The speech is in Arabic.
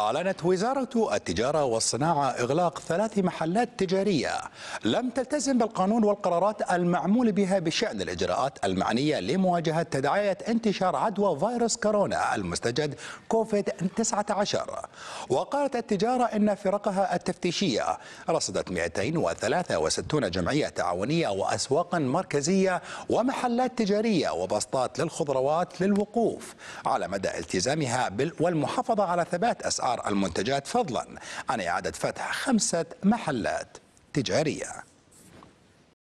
أعلنت وزارة التجارة والصناعة إغلاق ثلاث محلات تجارية لم تلتزم بالقانون والقرارات المعمول بها بشأن الإجراءات المعنية لمواجهة تداعيات انتشار عدوى فيروس كورونا المستجد كوفيد 19 وقالت التجارة إن فرقها التفتيشية رصدت 263 جمعية تعاونية وأسواقا مركزية ومحلات تجارية وبسطات للخضروات للوقوف على مدى التزامها والمحافظة على ثبات أسعار أسعار المنتجات فضلا عن إعادة فتح خمسة محلات تجارية